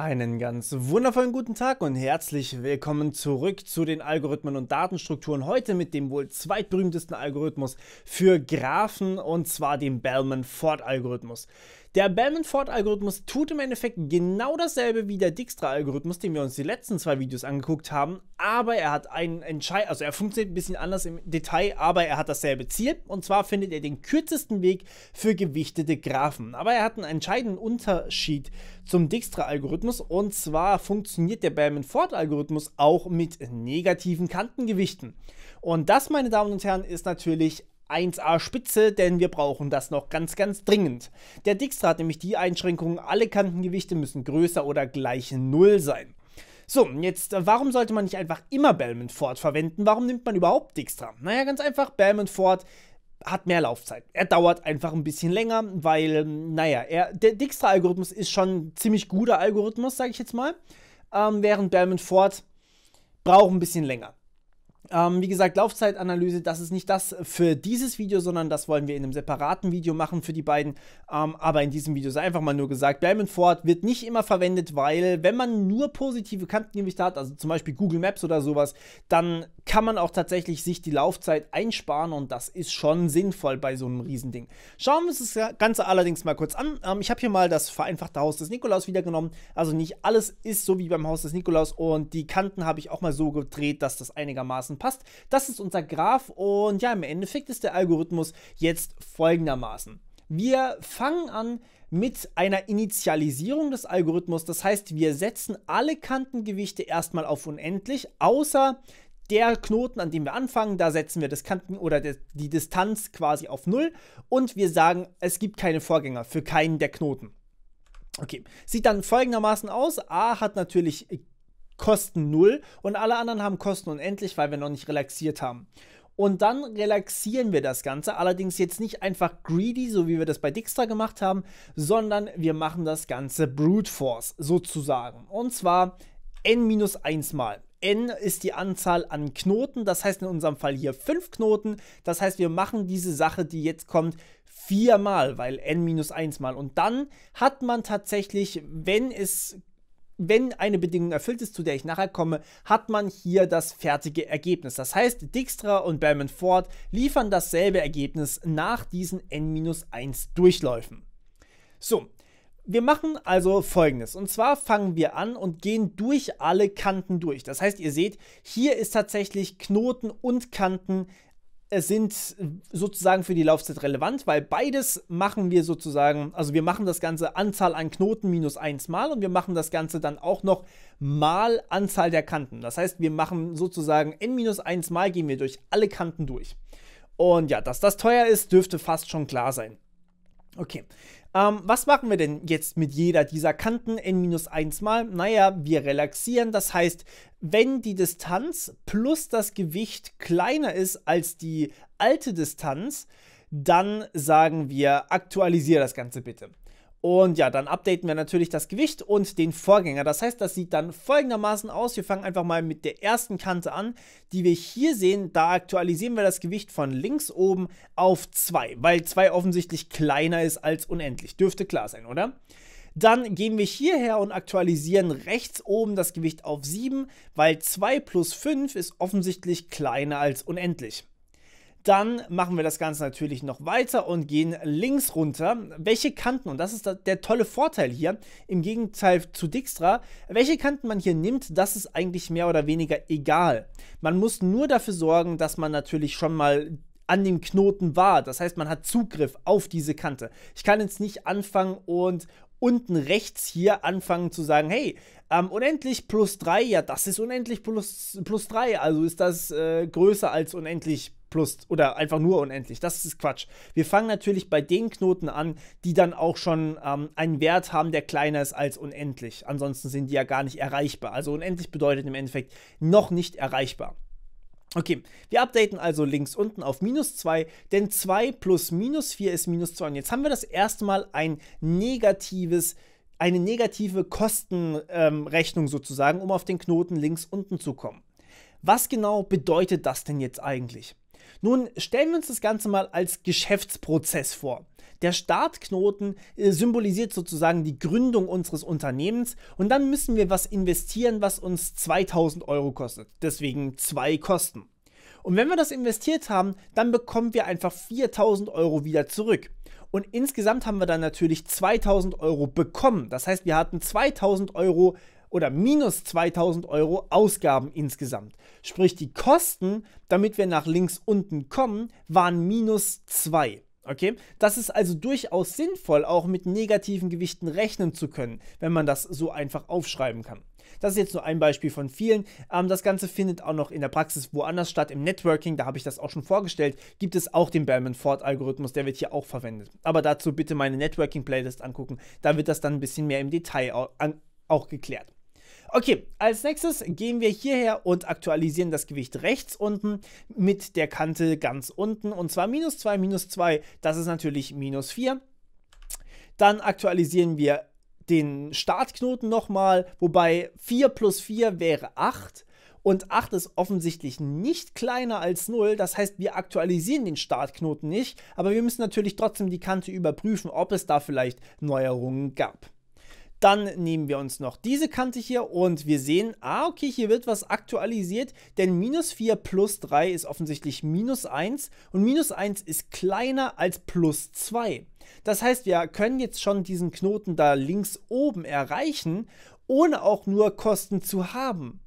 Einen ganz wundervollen guten Tag und herzlich willkommen zurück zu den Algorithmen und Datenstrukturen. Heute mit dem wohl zweitberühmtesten Algorithmus für Graphen und zwar dem Bellman-Ford-Algorithmus. Der Bellman-Ford-Algorithmus tut im Endeffekt genau dasselbe wie der Dijkstra-Algorithmus, den wir uns die letzten zwei Videos angeguckt haben, aber er hat einen Entscheid, also er funktioniert ein bisschen anders im Detail, aber er hat dasselbe Ziel und zwar findet er den kürzesten Weg für gewichtete Graphen. Aber er hat einen entscheidenden Unterschied zum Dijkstra-Algorithmus und zwar funktioniert der Bellman-Ford-Algorithmus auch mit negativen Kantengewichten. Und das, meine Damen und Herren, ist natürlich 1A Spitze, denn wir brauchen das noch ganz, ganz dringend. Der Dijkstra hat nämlich die Einschränkung, alle Kantengewichte müssen größer oder gleich Null sein. So, jetzt, warum sollte man nicht einfach immer Bellman Ford verwenden? Warum nimmt man überhaupt Dijkstra? Naja, ganz einfach, Bellman Ford hat mehr Laufzeit. Er dauert einfach ein bisschen länger, weil, ähm, naja, er, der Dijkstra-Algorithmus ist schon ein ziemlich guter Algorithmus, sage ich jetzt mal, ähm, während Bellman Ford braucht ein bisschen länger. Ähm, wie gesagt, Laufzeitanalyse, das ist nicht das für dieses Video, sondern das wollen wir in einem separaten Video machen für die beiden. Ähm, aber in diesem Video sei einfach mal nur gesagt, Bellman Ford wird nicht immer verwendet, weil wenn man nur positive Kantengewichte hat, also zum Beispiel Google Maps oder sowas, dann kann man auch tatsächlich sich die Laufzeit einsparen und das ist schon sinnvoll bei so einem Riesending. Schauen wir uns das Ganze allerdings mal kurz an. Ähm, ich habe hier mal das vereinfachte Haus des Nikolaus wiedergenommen. Also nicht alles ist so wie beim Haus des Nikolaus und die Kanten habe ich auch mal so gedreht, dass das einigermaßen passt. Das ist unser Graph und ja, im Endeffekt ist der Algorithmus jetzt folgendermaßen. Wir fangen an mit einer Initialisierung des Algorithmus, das heißt, wir setzen alle Kantengewichte erstmal auf unendlich, außer der Knoten, an dem wir anfangen, da setzen wir das Kanten oder die Distanz quasi auf null und wir sagen, es gibt keine Vorgänger für keinen der Knoten. Okay, sieht dann folgendermaßen aus. A hat natürlich Kosten null und alle anderen haben Kosten unendlich, weil wir noch nicht relaxiert haben. Und dann relaxieren wir das Ganze, allerdings jetzt nicht einfach greedy, so wie wir das bei Dijkstra gemacht haben, sondern wir machen das Ganze brute force sozusagen. Und zwar n-1 mal. N ist die Anzahl an Knoten, das heißt in unserem Fall hier 5 Knoten. Das heißt, wir machen diese Sache, die jetzt kommt, viermal, weil n minus 1 mal. Und dann hat man tatsächlich, wenn es wenn eine Bedingung erfüllt ist, zu der ich nachher komme, hat man hier das fertige Ergebnis. Das heißt, Dijkstra und Berman Ford liefern dasselbe Ergebnis nach diesen n-1 Durchläufen. So, wir machen also folgendes. Und zwar fangen wir an und gehen durch alle Kanten durch. Das heißt, ihr seht, hier ist tatsächlich Knoten und Kanten sind sozusagen für die Laufzeit relevant, weil beides machen wir sozusagen, also wir machen das Ganze Anzahl an Knoten minus 1 mal und wir machen das Ganze dann auch noch mal Anzahl der Kanten. Das heißt, wir machen sozusagen n minus 1 mal gehen wir durch alle Kanten durch. Und ja, dass das teuer ist, dürfte fast schon klar sein. Okay, ähm, was machen wir denn jetzt mit jeder dieser Kanten n-1 mal? Naja, wir relaxieren, das heißt, wenn die Distanz plus das Gewicht kleiner ist als die alte Distanz, dann sagen wir, aktualisiere das Ganze bitte. Und ja, dann updaten wir natürlich das Gewicht und den Vorgänger. Das heißt, das sieht dann folgendermaßen aus. Wir fangen einfach mal mit der ersten Kante an, die wir hier sehen. Da aktualisieren wir das Gewicht von links oben auf 2, weil 2 offensichtlich kleiner ist als unendlich. Dürfte klar sein, oder? Dann gehen wir hierher und aktualisieren rechts oben das Gewicht auf 7, weil 2 plus 5 ist offensichtlich kleiner als unendlich. Dann machen wir das Ganze natürlich noch weiter und gehen links runter. Welche Kanten, und das ist der tolle Vorteil hier, im Gegenteil zu Dijkstra, welche Kanten man hier nimmt, das ist eigentlich mehr oder weniger egal. Man muss nur dafür sorgen, dass man natürlich schon mal an dem Knoten war. Das heißt, man hat Zugriff auf diese Kante. Ich kann jetzt nicht anfangen und unten rechts hier anfangen zu sagen, hey, ähm, unendlich plus 3, ja, das ist unendlich plus, plus 3, also ist das äh, größer als unendlich plus plus oder einfach nur unendlich. Das ist Quatsch. Wir fangen natürlich bei den Knoten an, die dann auch schon ähm, einen Wert haben, der kleiner ist als unendlich. Ansonsten sind die ja gar nicht erreichbar. Also unendlich bedeutet im Endeffekt noch nicht erreichbar. Okay, wir updaten also links unten auf minus 2, denn 2 plus minus 4 ist minus 2. Und jetzt haben wir das erste Mal ein negatives eine negative Kostenrechnung ähm, sozusagen, um auf den Knoten links unten zu kommen. Was genau bedeutet das denn jetzt eigentlich? Nun stellen wir uns das Ganze mal als Geschäftsprozess vor. Der Startknoten äh, symbolisiert sozusagen die Gründung unseres Unternehmens und dann müssen wir was investieren, was uns 2000 Euro kostet. Deswegen zwei Kosten. Und wenn wir das investiert haben, dann bekommen wir einfach 4000 Euro wieder zurück. Und insgesamt haben wir dann natürlich 2000 Euro bekommen. Das heißt, wir hatten 2000 Euro oder minus 2000 Euro Ausgaben insgesamt. Sprich, die Kosten, damit wir nach links unten kommen, waren minus 2. Okay, das ist also durchaus sinnvoll, auch mit negativen Gewichten rechnen zu können, wenn man das so einfach aufschreiben kann. Das ist jetzt nur ein Beispiel von vielen. Ähm, das Ganze findet auch noch in der Praxis woanders statt, im Networking, da habe ich das auch schon vorgestellt, gibt es auch den Berman ford algorithmus der wird hier auch verwendet. Aber dazu bitte meine Networking-Playlist angucken, da wird das dann ein bisschen mehr im Detail auch, an, auch geklärt. Okay, als nächstes gehen wir hierher und aktualisieren das Gewicht rechts unten mit der Kante ganz unten. Und zwar minus 2, minus 2, das ist natürlich minus 4. Dann aktualisieren wir den Startknoten nochmal, wobei 4 plus 4 wäre 8. Und 8 ist offensichtlich nicht kleiner als 0. Das heißt, wir aktualisieren den Startknoten nicht, aber wir müssen natürlich trotzdem die Kante überprüfen, ob es da vielleicht Neuerungen gab. Dann nehmen wir uns noch diese Kante hier und wir sehen, ah, okay, hier wird was aktualisiert, denn minus 4 plus 3 ist offensichtlich minus 1 und minus 1 ist kleiner als plus 2. Das heißt, wir können jetzt schon diesen Knoten da links oben erreichen, ohne auch nur Kosten zu haben.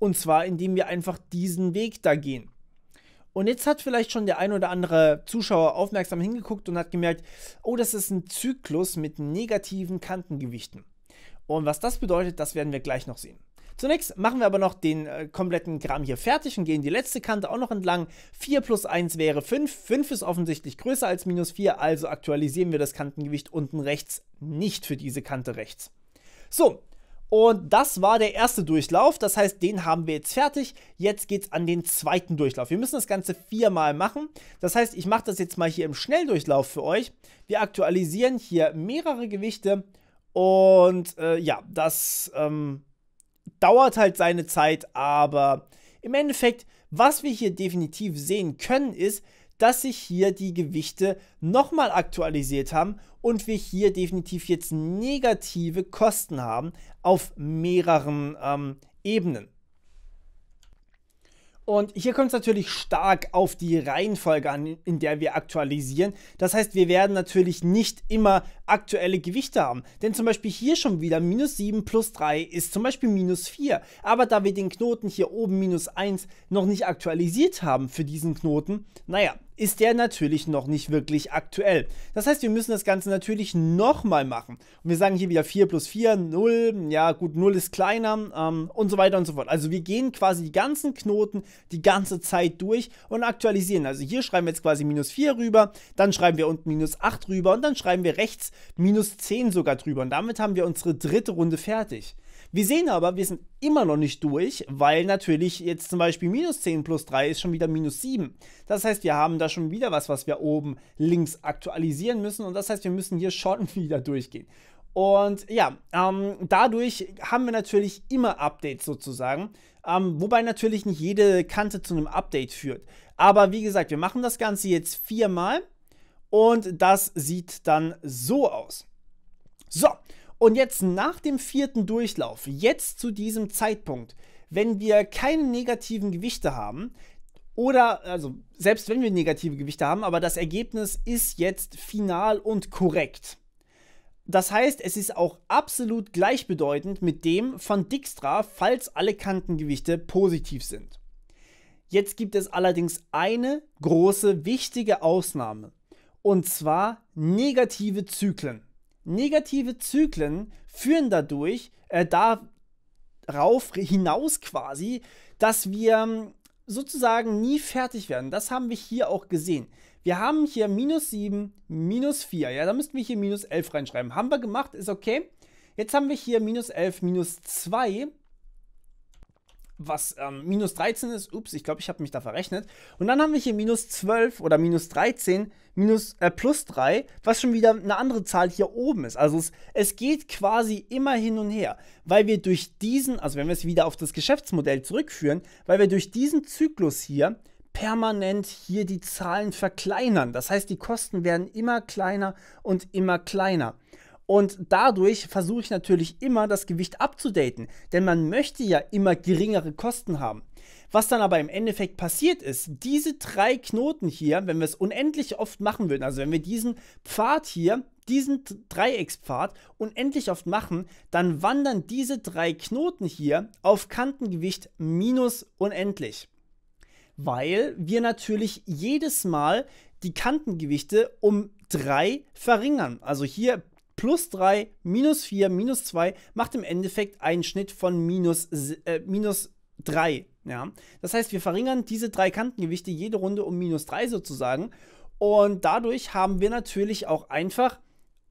Und zwar, indem wir einfach diesen Weg da gehen. Und jetzt hat vielleicht schon der ein oder andere Zuschauer aufmerksam hingeguckt und hat gemerkt, oh, das ist ein Zyklus mit negativen Kantengewichten. Und was das bedeutet, das werden wir gleich noch sehen. Zunächst machen wir aber noch den äh, kompletten Gramm hier fertig und gehen die letzte Kante auch noch entlang. 4 plus 1 wäre 5. 5 ist offensichtlich größer als minus 4, also aktualisieren wir das Kantengewicht unten rechts nicht für diese Kante rechts. So, und das war der erste Durchlauf. Das heißt, den haben wir jetzt fertig. Jetzt geht es an den zweiten Durchlauf. Wir müssen das Ganze viermal machen. Das heißt, ich mache das jetzt mal hier im Schnelldurchlauf für euch. Wir aktualisieren hier mehrere Gewichte. Und äh, ja, das ähm, dauert halt seine Zeit. Aber im Endeffekt, was wir hier definitiv sehen können, ist, dass sich hier die Gewichte nochmal aktualisiert haben und wir hier definitiv jetzt negative Kosten haben auf mehreren ähm, Ebenen. Und hier kommt es natürlich stark auf die Reihenfolge an, in der wir aktualisieren. Das heißt, wir werden natürlich nicht immer aktuelle Gewichte haben. Denn zum Beispiel hier schon wieder minus 7 plus 3 ist zum Beispiel minus 4. Aber da wir den Knoten hier oben minus 1 noch nicht aktualisiert haben für diesen Knoten, naja, ist der natürlich noch nicht wirklich aktuell. Das heißt, wir müssen das Ganze natürlich nochmal machen. Und wir sagen hier wieder 4 plus 4, 0, ja gut, 0 ist kleiner ähm, und so weiter und so fort. Also wir gehen quasi die ganzen Knoten die ganze Zeit durch und aktualisieren. Also hier schreiben wir jetzt quasi minus 4 rüber, dann schreiben wir unten minus 8 rüber und dann schreiben wir rechts minus 10 sogar drüber. Und damit haben wir unsere dritte Runde fertig. Wir sehen aber, wir sind immer noch nicht durch, weil natürlich jetzt zum Beispiel minus 10 plus 3 ist schon wieder minus 7. Das heißt, wir haben da schon wieder was, was wir oben links aktualisieren müssen und das heißt, wir müssen hier schon wieder durchgehen. Und ja, ähm, dadurch haben wir natürlich immer Updates sozusagen, ähm, wobei natürlich nicht jede Kante zu einem Update führt. Aber wie gesagt, wir machen das Ganze jetzt viermal und das sieht dann so aus. Und jetzt nach dem vierten Durchlauf, jetzt zu diesem Zeitpunkt, wenn wir keine negativen Gewichte haben, oder, also selbst wenn wir negative Gewichte haben, aber das Ergebnis ist jetzt final und korrekt. Das heißt, es ist auch absolut gleichbedeutend mit dem von Dijkstra, falls alle Kantengewichte positiv sind. Jetzt gibt es allerdings eine große wichtige Ausnahme, und zwar negative Zyklen negative Zyklen führen dadurch, äh, darauf hinaus quasi, dass wir ähm, sozusagen nie fertig werden. Das haben wir hier auch gesehen. Wir haben hier minus 7, minus 4. Ja, da müssten wir hier minus 11 reinschreiben. Haben wir gemacht, ist okay. Jetzt haben wir hier minus 11, minus 2 was ähm, minus 13 ist. Ups, ich glaube, ich habe mich da verrechnet. Und dann haben wir hier minus 12 oder minus 13, minus, äh, plus 3, was schon wieder eine andere Zahl hier oben ist. Also es, es geht quasi immer hin und her, weil wir durch diesen, also wenn wir es wieder auf das Geschäftsmodell zurückführen, weil wir durch diesen Zyklus hier permanent hier die Zahlen verkleinern. Das heißt, die Kosten werden immer kleiner und immer kleiner. Und dadurch versuche ich natürlich immer, das Gewicht abzudaten, denn man möchte ja immer geringere Kosten haben. Was dann aber im Endeffekt passiert ist, diese drei Knoten hier, wenn wir es unendlich oft machen würden, also wenn wir diesen Pfad hier, diesen Dreieckspfad unendlich oft machen, dann wandern diese drei Knoten hier auf Kantengewicht minus unendlich. Weil wir natürlich jedes Mal die Kantengewichte um 3 verringern. Also hier plus 3, minus 4, minus 2 macht im Endeffekt einen Schnitt von minus, äh, minus 3. Ja? Das heißt, wir verringern diese drei Kantengewichte jede Runde um minus 3 sozusagen. Und dadurch haben wir natürlich auch einfach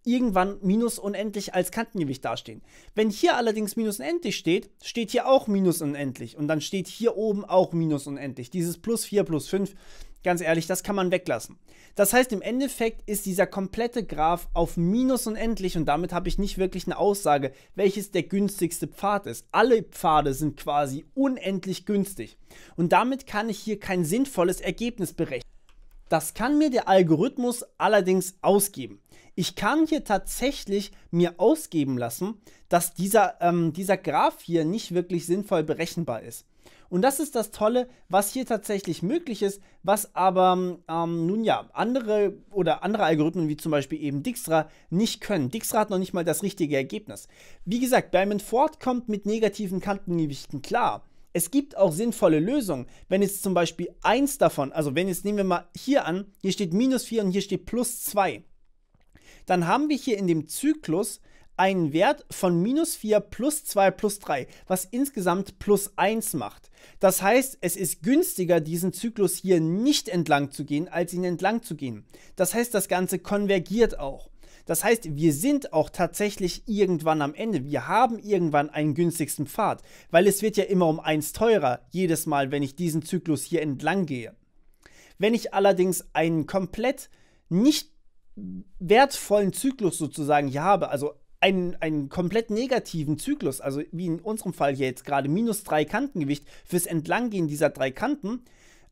irgendwann minus unendlich als Kantengewicht dastehen. Wenn hier allerdings minus unendlich steht, steht hier auch minus unendlich und dann steht hier oben auch minus unendlich. Dieses plus 4 plus 5, ganz ehrlich, das kann man weglassen. Das heißt, im Endeffekt ist dieser komplette Graph auf minus unendlich und damit habe ich nicht wirklich eine Aussage, welches der günstigste Pfad ist. Alle Pfade sind quasi unendlich günstig und damit kann ich hier kein sinnvolles Ergebnis berechnen. Das kann mir der Algorithmus allerdings ausgeben. Ich kann hier tatsächlich mir ausgeben lassen, dass dieser, ähm, dieser Graph hier nicht wirklich sinnvoll berechenbar ist. Und das ist das Tolle, was hier tatsächlich möglich ist, was aber ähm, nun ja andere oder andere Algorithmen wie zum Beispiel eben Dijkstra nicht können. Dijkstra hat noch nicht mal das richtige Ergebnis. Wie gesagt, Berman Ford kommt mit negativen Kantengewichten klar. Es gibt auch sinnvolle Lösungen. Wenn jetzt zum Beispiel eins davon, also wenn jetzt nehmen wir mal hier an, hier steht minus 4 und hier steht plus 2 dann haben wir hier in dem Zyklus einen Wert von minus 4 plus 2 plus 3, was insgesamt plus 1 macht. Das heißt, es ist günstiger, diesen Zyklus hier nicht entlang zu gehen, als ihn entlang zu gehen. Das heißt, das Ganze konvergiert auch. Das heißt, wir sind auch tatsächlich irgendwann am Ende. Wir haben irgendwann einen günstigsten Pfad, weil es wird ja immer um 1 teurer, jedes Mal, wenn ich diesen Zyklus hier entlang gehe. Wenn ich allerdings einen komplett nicht wertvollen Zyklus sozusagen hier habe, also einen, einen komplett negativen Zyklus, also wie in unserem Fall hier jetzt gerade minus drei Kantengewicht fürs Entlanggehen dieser drei Kanten,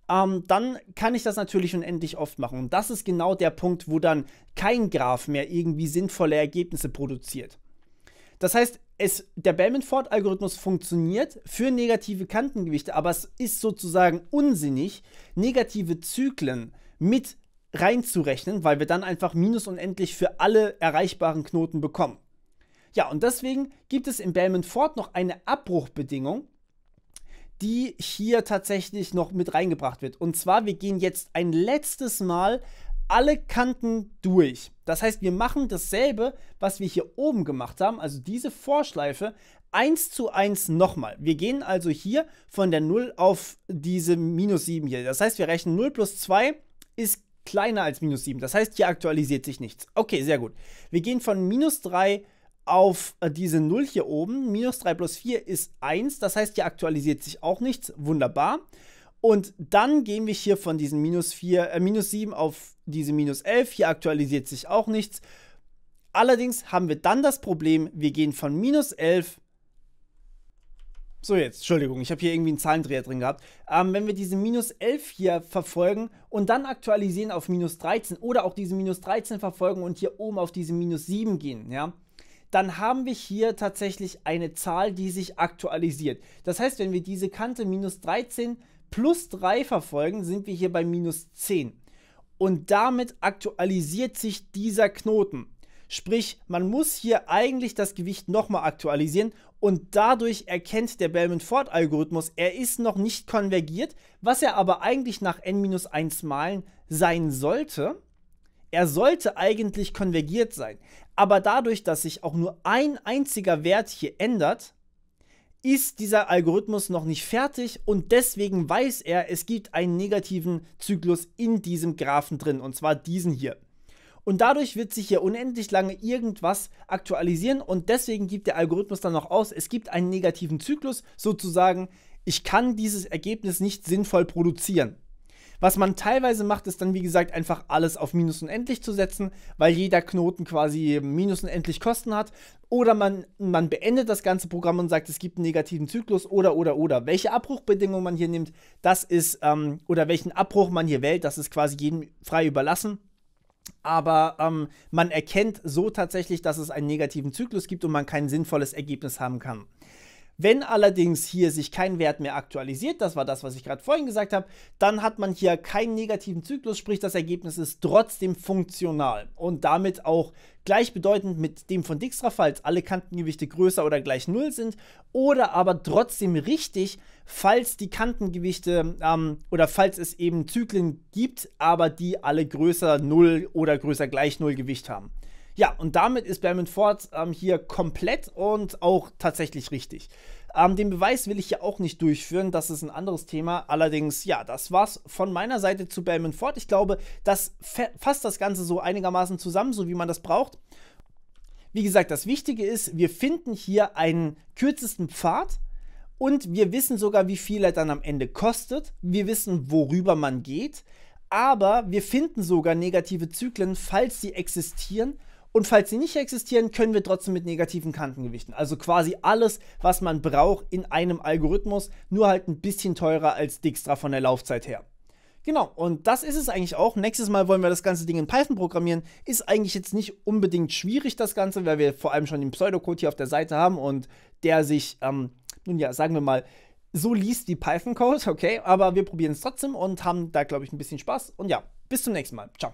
ähm, dann kann ich das natürlich unendlich oft machen. Und das ist genau der Punkt, wo dann kein Graph mehr irgendwie sinnvolle Ergebnisse produziert. Das heißt, es, der Bellman-Ford-Algorithmus funktioniert für negative Kantengewichte, aber es ist sozusagen unsinnig, negative Zyklen mit reinzurechnen, weil wir dann einfach minus unendlich für alle erreichbaren Knoten bekommen. Ja, und deswegen gibt es in Bellman-Ford noch eine Abbruchbedingung, die hier tatsächlich noch mit reingebracht wird. Und zwar, wir gehen jetzt ein letztes Mal alle Kanten durch. Das heißt, wir machen dasselbe, was wir hier oben gemacht haben, also diese Vorschleife, 1 zu 1 nochmal. Wir gehen also hier von der 0 auf diese minus 7 hier. Das heißt, wir rechnen 0 plus 2 ist kleiner als minus 7. Das heißt, hier aktualisiert sich nichts. Okay, sehr gut. Wir gehen von minus 3 auf äh, diese 0 hier oben. Minus 3 plus 4 ist 1. Das heißt, hier aktualisiert sich auch nichts. Wunderbar. Und dann gehen wir hier von diesen minus, 4, äh, minus 7 auf diese minus 11. Hier aktualisiert sich auch nichts. Allerdings haben wir dann das Problem, wir gehen von minus 11 auf so jetzt, Entschuldigung, ich habe hier irgendwie einen Zahlendreher drin gehabt. Ähm, wenn wir diese minus 11 hier verfolgen und dann aktualisieren auf minus 13 oder auch diese minus 13 verfolgen und hier oben auf diese minus 7 gehen, ja, dann haben wir hier tatsächlich eine Zahl, die sich aktualisiert. Das heißt, wenn wir diese Kante minus 13 plus 3 verfolgen, sind wir hier bei minus 10. Und damit aktualisiert sich dieser Knoten. Sprich, man muss hier eigentlich das Gewicht nochmal aktualisieren und dadurch erkennt der Bellman-Ford-Algorithmus, er ist noch nicht konvergiert, was er aber eigentlich nach n-1 Malen sein sollte. Er sollte eigentlich konvergiert sein, aber dadurch, dass sich auch nur ein einziger Wert hier ändert, ist dieser Algorithmus noch nicht fertig und deswegen weiß er, es gibt einen negativen Zyklus in diesem Graphen drin, und zwar diesen hier. Und dadurch wird sich hier unendlich lange irgendwas aktualisieren und deswegen gibt der Algorithmus dann noch aus, es gibt einen negativen Zyklus, sozusagen, ich kann dieses Ergebnis nicht sinnvoll produzieren. Was man teilweise macht, ist dann, wie gesagt, einfach alles auf minus unendlich zu setzen, weil jeder Knoten quasi minus unendlich Kosten hat. Oder man, man beendet das ganze Programm und sagt, es gibt einen negativen Zyklus oder, oder, oder. Welche Abbruchbedingungen man hier nimmt, das ist, ähm, oder welchen Abbruch man hier wählt, das ist quasi jedem frei überlassen. Aber ähm, man erkennt so tatsächlich, dass es einen negativen Zyklus gibt und man kein sinnvolles Ergebnis haben kann. Wenn allerdings hier sich kein Wert mehr aktualisiert, das war das, was ich gerade vorhin gesagt habe, dann hat man hier keinen negativen Zyklus, sprich das Ergebnis ist trotzdem funktional und damit auch gleichbedeutend mit dem von Dijkstra, falls alle Kantengewichte größer oder gleich null sind, oder aber trotzdem richtig, falls die Kantengewichte ähm, oder falls es eben Zyklen gibt, aber die alle größer null oder größer gleich null Gewicht haben. Ja, und damit ist Berman Ford ähm, hier komplett und auch tatsächlich richtig. Ähm, den Beweis will ich hier auch nicht durchführen, das ist ein anderes Thema. Allerdings, ja, das war's von meiner Seite zu Berman Ford. Ich glaube, das fasst das Ganze so einigermaßen zusammen, so wie man das braucht. Wie gesagt, das Wichtige ist, wir finden hier einen kürzesten Pfad, und wir wissen sogar, wie viel er dann am Ende kostet. Wir wissen, worüber man geht. Aber wir finden sogar negative Zyklen, falls sie existieren. Und falls sie nicht existieren, können wir trotzdem mit negativen Kanten gewichten. Also quasi alles, was man braucht in einem Algorithmus, nur halt ein bisschen teurer als Dijkstra von der Laufzeit her. Genau, und das ist es eigentlich auch. Nächstes Mal wollen wir das ganze Ding in Python programmieren. Ist eigentlich jetzt nicht unbedingt schwierig, das Ganze, weil wir vor allem schon den Pseudocode hier auf der Seite haben und der sich, ähm, nun ja, sagen wir mal, so liest wie Python-Code, okay? Aber wir probieren es trotzdem und haben da, glaube ich, ein bisschen Spaß. Und ja, bis zum nächsten Mal. Ciao.